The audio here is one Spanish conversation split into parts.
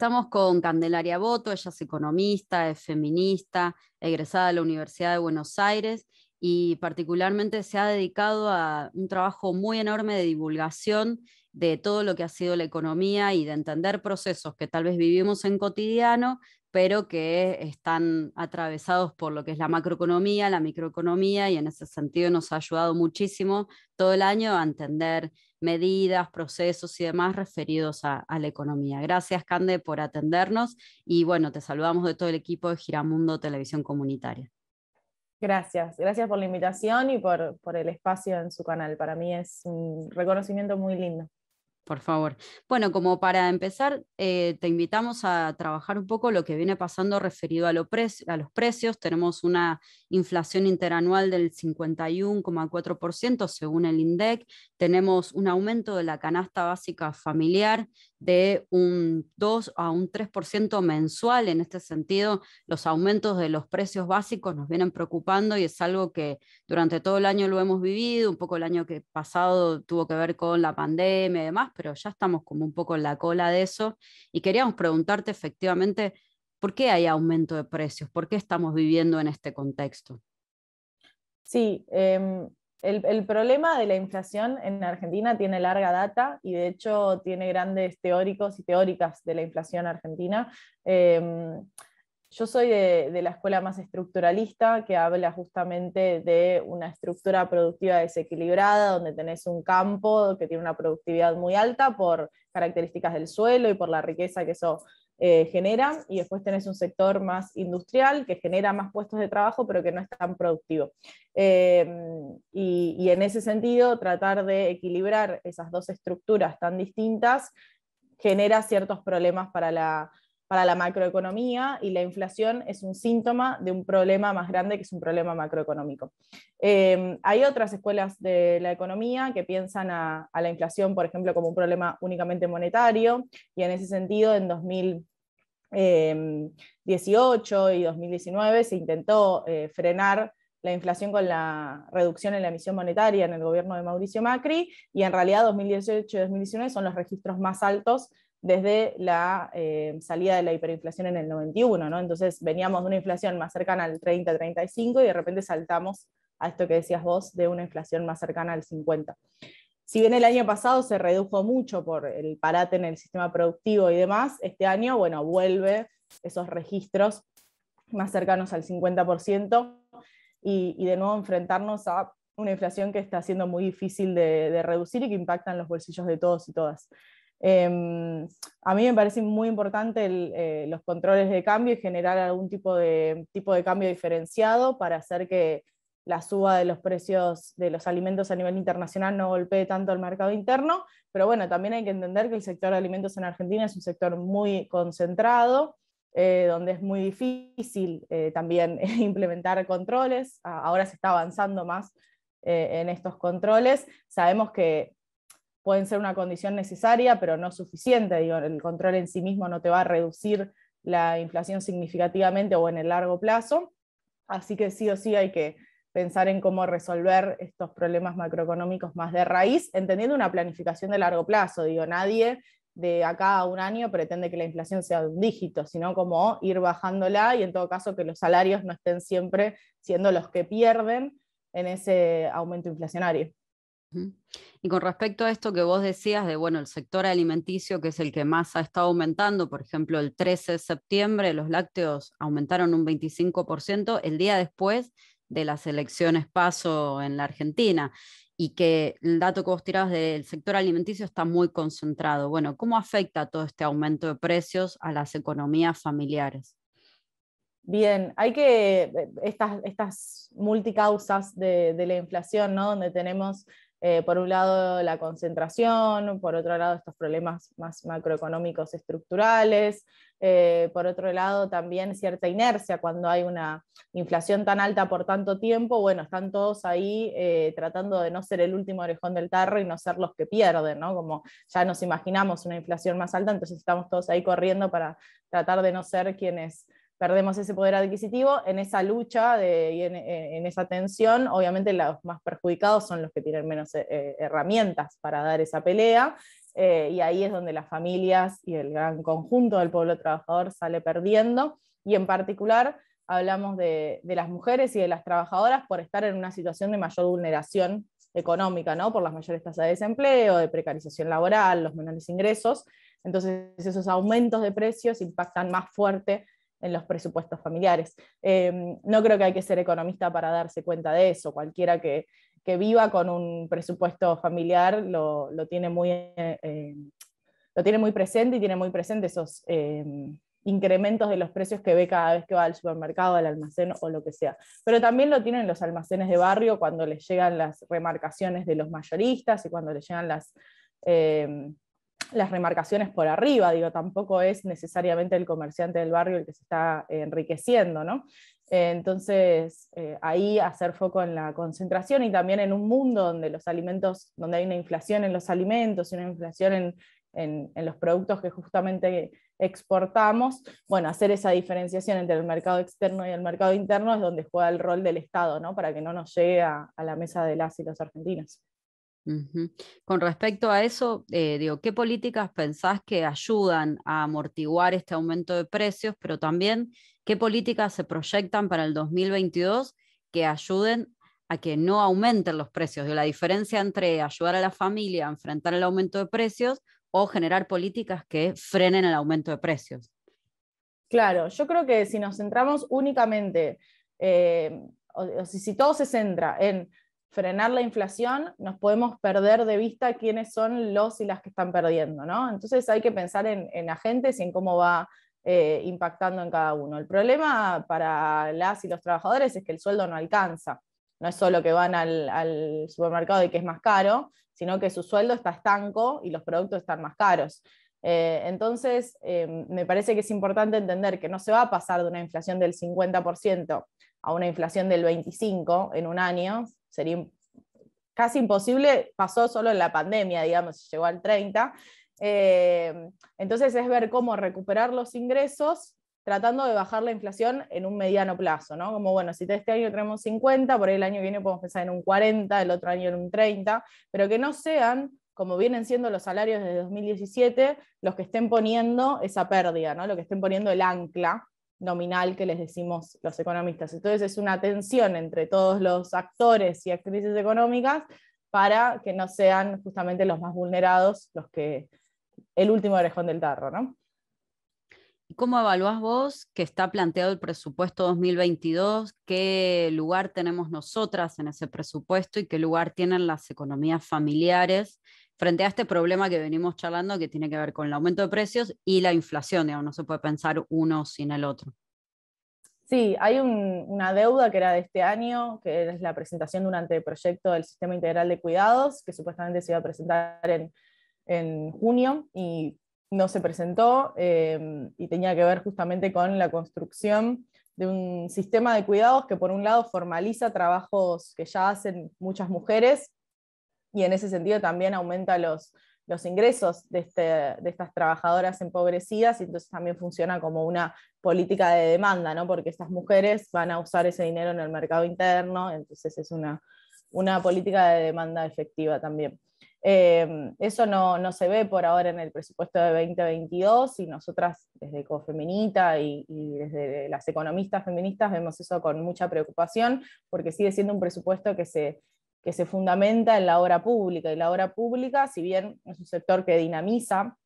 Estamos con Candelaria Boto, ella es economista, es feminista, egresada de la Universidad de Buenos Aires y particularmente se ha dedicado a un trabajo muy enorme de divulgación de todo lo que ha sido la economía y de entender procesos que tal vez vivimos en cotidiano, pero que están atravesados por lo que es la macroeconomía, la microeconomía, y en ese sentido nos ha ayudado muchísimo todo el año a entender medidas, procesos y demás referidos a, la economía. Gracias, Cande, por atendernos y bueno, te saludamos de todo el equipo de Giramundo Televisión Comunitaria. Gracias, gracias por la invitación y por el espacio en su canal. Para mí es un reconocimiento muy lindo por favor. Bueno, como para empezar, eh, te invitamos a trabajar un poco lo que viene pasando referido a, a los precios. Tenemos una inflación interanual del 51,4% según el INDEC. Tenemos un aumento de la canasta básica familiar de un 2 a un 3% mensual. En este sentido, los aumentos de los precios básicos nos vienen preocupando y es algo que durante todo el año lo hemos vivido, un poco el año que pasado tuvo que ver con la pandemia y demás, pero ya estamos como un poco en la cola de eso y queríamos preguntarte efectivamente por qué hay aumento de precios, por qué estamos viviendo en este contexto. Sí, em, el, problema de la inflación en Argentina tiene larga data y de hecho tiene grandes teóricos y teóricas de la inflación argentina. Em, yo soy de, de, la escuela más estructuralista, que habla justamente de una estructura productiva desequilibrada, donde tenés un campo que tiene una productividad muy alta por características del suelo y por la riqueza que eso eh, y después tenés un sector más industrial que genera más puestos de trabajo, pero que no es tan productivo. Eh, y en ese sentido, tratar de equilibrar esas dos estructuras tan distintas genera ciertos problemas para la, para la macroeconomía y la inflación es un síntoma de un problema más grande que es un problema macroeconómico. Em, hay otras escuelas de la economía que piensan a, la inflación, por ejemplo, como un problema únicamente monetario y en ese sentido en 2018 em, y 2019 se intentó eh, frenar la inflación con la reducción en la emisión monetaria en el gobierno de Mauricio Macri y en realidad 2018 y 2019 son los registros más altos desde la eh, salida de la hiperinflación en el 91, Entonces veníamos de una inflación más cercana al 30-35 y de repente saltamos a esto que decías vos, de una inflación más cercana al 50. Si bien el año pasado se redujo mucho por el parate en el sistema productivo y demás, este año, bueno, vuelve esos registros más cercanos al 50% y, de nuevo enfrentarnos a una inflación que está siendo muy difícil de reducir y que impacta en los bolsillos de todos y todas. Em, a mí me parece muy importante eh, los controles de cambio y generar algún tipo de, tipo de cambio diferenciado para hacer que la suba de los precios de los alimentos a nivel internacional no golpee tanto al mercado interno, pero bueno, también hay que entender que el sector de alimentos en Argentina es un sector muy concentrado, eh, donde es muy difícil eh, también implementar controles, ahora se está avanzando más en estos controles, sabemos que pueden ser una condición necesaria, pero no suficiente. Digo, el control en sí mismo no te va a reducir la inflación significativamente o en el largo plazo. Así que sí o sí hay que pensar en cómo resolver estos problemas macroeconómicos más de raíz, entendiendo una planificación de largo plazo. Digo, nadie de acá a un año pretende que la inflación sea de un dígito, sino como ir bajándola y en todo caso que los salarios no estén siempre siendo los que pierden en ese aumento inflacionario. Y con respecto a esto que vos decías de, bueno, el sector alimenticio, que es el que más ha estado aumentando, por ejemplo, el 13 de septiembre los lácteos aumentaron un 25% el día después de las elecciones paso en la Argentina y que el dato que vos tirabas del sector alimenticio está muy concentrado. Bueno, ¿cómo afecta todo este aumento de precios a las economías familiares? Bien, hay que, eh, estas, estas multicausas de, de la inflación, ¿no? Donde tenemos eh, por un lado, la concentración, por otro lado, estos problemas más macroeconómicos estructurales, eh, por otro lado, también cierta inercia cuando hay una inflación tan alta por tanto tiempo, bueno, están todos ahí eh, tratando de no ser el último orejón del tarro y no ser los que pierden, ¿no? Como ya nos imaginamos una inflación más alta, entonces estamos todos ahí corriendo para tratar de no ser quienes perdemos ese poder adquisitivo, en esa lucha y en, esa tensión, obviamente los más perjudicados son los que tienen menos eh, eh, herramientas para dar esa pelea, eh, y ahí es donde las familias y el gran conjunto del pueblo trabajador sale perdiendo, y en particular hablamos de, las mujeres y de las trabajadoras por estar en una situación de mayor vulneración económica, ¿no? por las mayores tasas de desempleo, de precarización laboral, los menores ingresos. Entonces, esos aumentos de precios impactan más fuerte en los presupuestos familiares. Em, no creo que hay que ser economista para darse cuenta de eso. Cualquiera que, viva con un presupuesto familiar lo, tiene muy, eh, em, lo tiene muy presente y tiene muy presente esos em, incrementos de los precios que ve cada vez que va al supermercado, al almacén o lo que sea. Pero también lo tienen los almacenes de barrio cuando les llegan las remarcaciones de los mayoristas y cuando les llegan las las remarcaciones por arriba, digo, tampoco es necesariamente el comerciante del barrio el que se está enriqueciendo, ¿no? Entonces, eh, ahí hacer foco en la concentración y también en un mundo donde los alimentos, donde hay una inflación en los alimentos y una inflación en, los productos que justamente exportamos, bueno, hacer esa diferenciación entre el mercado externo y el mercado interno es donde juega el rol del Estado, ¿no? Para que no nos llegue a, a la mesa de las y los argentinos. Con respecto a eso, eh, digo, ¿qué políticas pensás que ayudan a amortiguar este aumento de precios, pero también qué políticas se proyectan para el 2022 que ayuden a que no aumenten los precios? la diferencia entre ayudar a la familia a enfrentar el aumento de precios o generar políticas que frenen el aumento de precios. Claro, yo creo que si nos centramos únicamente, eh, o, si todo se centra en frenar la inflación, nos podemos perder de vista quiénes son los y las que están perdiendo, ¿no? Entonces hay que pensar en, agentes y en cómo va eh, impactando en cada uno. El problema para las y los trabajadores es que el sueldo no alcanza. No es solo que van al, supermercado y que es más caro, sino que su sueldo está estanco y los productos están más caros. Eh, entonces, em, me parece que es importante entender que no se va a pasar de una inflación del 50% a una inflación del 25% en un año, sería casi imposible, pasó solo en la pandemia, digamos, llegó al 30. Eh, entonces es ver cómo recuperar los ingresos tratando de bajar la inflación en un mediano plazo, ¿no? Como, bueno, si este año tenemos 50, por ahí el año que viene podemos pensar en un 40, el otro año en un 30, pero que no sean, como vienen siendo los salarios de 2017, los que estén poniendo esa pérdida, ¿no? Lo que estén poniendo el ancla nominal que les decimos los economistas. Entonces es una tensión entre todos los actores y actrices económicas para que no sean justamente los más vulnerados los que el último orejón del tarro, ¿no? ¿Cómo evaluás vos que está planteado el presupuesto 2022? ¿Qué lugar tenemos nosotras en ese presupuesto y qué lugar tienen las economías familiares frente a este problema que venimos charlando que tiene que ver con el aumento de precios y la inflación, digamos, no se puede pensar uno sin el otro. Sí, hay una deuda que era de este año, que es la presentación de un anteproyecto del Sistema Integral de Cuidados, que supuestamente se iba a presentar en, junio y no se presentó em, y tenía que ver justamente con la construcción de un sistema de cuidados que por un lado formaliza trabajos que ya hacen muchas mujeres y en ese sentido también aumenta los, los ingresos de, este, de, estas trabajadoras empobrecidas y entonces también funciona como una política de demanda, ¿no? porque estas mujeres van a usar ese dinero en el mercado interno, entonces es una, una política de demanda efectiva también. Em, eso no, no, se ve por ahora en el presupuesto de 2022 y nosotras desde Cofeminita y, y desde las economistas feministas vemos eso con mucha preocupación porque sigue siendo un presupuesto que se que se fundamenta en la obra pública. Y la obra pública, si bien es un sector que dinamiza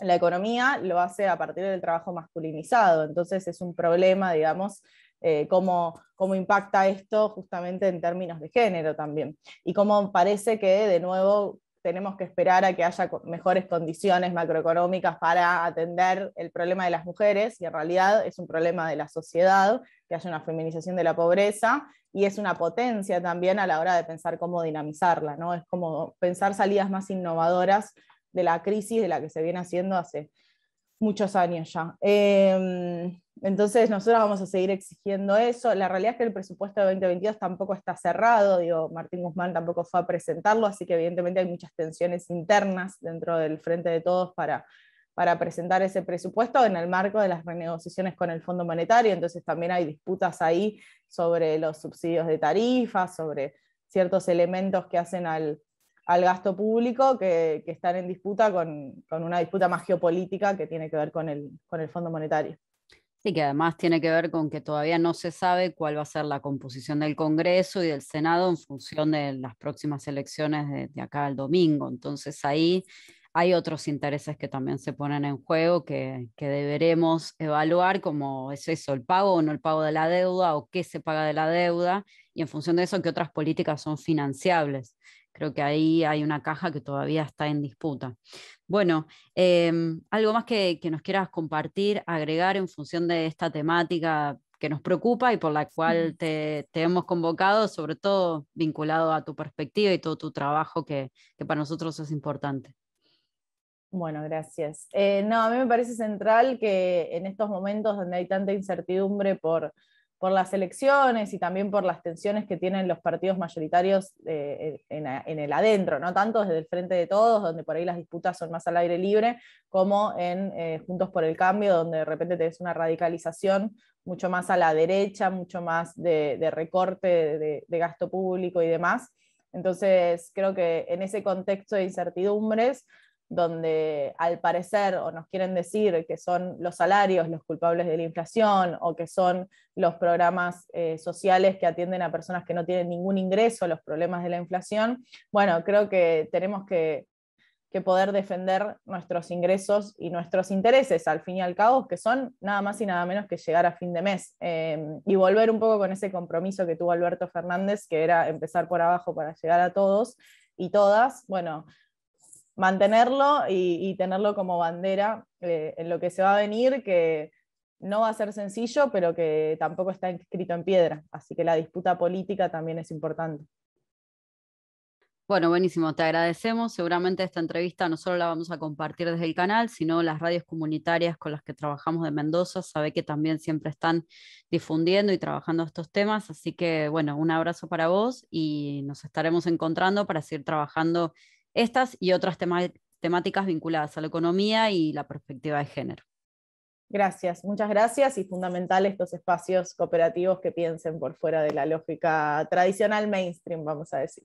la economía, lo hace a partir del trabajo masculinizado. Entonces es un problema, digamos, eh, cómo, cómo, impacta esto justamente en términos de género también. Y cómo parece que, de nuevo, tenemos que esperar a que haya mejores condiciones macroeconómicas para atender el problema de las mujeres, y en realidad es un problema de la sociedad, que haya una feminización de la pobreza y es una potencia también a la hora de pensar cómo dinamizarla, ¿no? Es como pensar salidas más innovadoras de la crisis de la que se viene haciendo hace muchos años ya. Em, entonces, nosotros vamos a seguir exigiendo eso. La realidad es que el presupuesto de 2022 tampoco está cerrado, digo, Martín Guzmán tampoco fue a presentarlo, así que evidentemente hay muchas tensiones internas dentro del Frente de Todos para para presentar ese presupuesto en el marco de las renegociaciones con el Fondo Monetario, entonces también hay disputas ahí sobre los subsidios de tarifas, sobre ciertos elementos que hacen al, gasto público que, están en disputa con, una disputa más geopolítica que tiene que ver con el, con el Fondo Monetario. Sí, que además tiene que ver con que todavía no se sabe cuál va a ser la composición del Congreso y del Senado en función de las próximas elecciones de, de acá al domingo. Entonces ahí hay otros intereses que también se ponen en juego que, deberemos evaluar, como es eso, el pago o no el pago de la deuda o qué se paga de la deuda, y en función de eso, qué otras políticas son financiables. Creo que ahí hay una caja que todavía está en disputa. Bueno, em, algo más que, nos quieras compartir, agregar en función de esta temática que nos preocupa y por la cual te, hemos convocado, sobre todo vinculado a tu perspectiva y todo tu trabajo que para nosotros es importante. Bueno, gracias. Eh, no, a mí me parece central que en estos momentos donde hay tanta incertidumbre por, las elecciones y también por las tensiones que tienen los partidos mayoritarios eh, en, el adentro, no tanto desde el frente de todos, donde por ahí las disputas son más al aire libre, como en eh, Juntos por el Cambio, donde de repente tenés una radicalización mucho más a la derecha, mucho más de, recorte de gasto público y demás. Entonces, creo que en ese contexto de incertidumbres, donde al parecer o nos quieren decir que son los salarios los culpables de la inflación o que son los programas eh, sociales que atienden a personas que no tienen ningún ingreso, los problemas de la inflación, bueno, creo que tenemos que, poder defender nuestros ingresos y nuestros intereses, al fin y al cabo, que son nada más y nada menos que llegar a fin de mes eh, y volver un poco con ese compromiso que tuvo Alberto Fernández, que era empezar por abajo para llegar a todos y todas, bueno, mantenerlo y, tenerlo como bandera eh, en lo que se va a venir, que no va a ser sencillo, pero que tampoco está escrito en piedra. Así que la disputa política también es importante. Bueno, buenísimo, te agradecemos. Seguramente esta entrevista no solo la vamos a compartir desde el canal, sino las radios comunitarias con las que trabajamos de Mendoza. Sabe que también siempre están difundiendo y trabajando estos temas. Así que, bueno, un abrazo para vos y nos estaremos encontrando para seguir trabajando estas y otras temáticas vinculadas a la economía y la perspectiva de género. Gracias, muchas gracias y fundamental estos espacios cooperativos que piensen por fuera de la lógica tradicional mainstream, vamos a decir.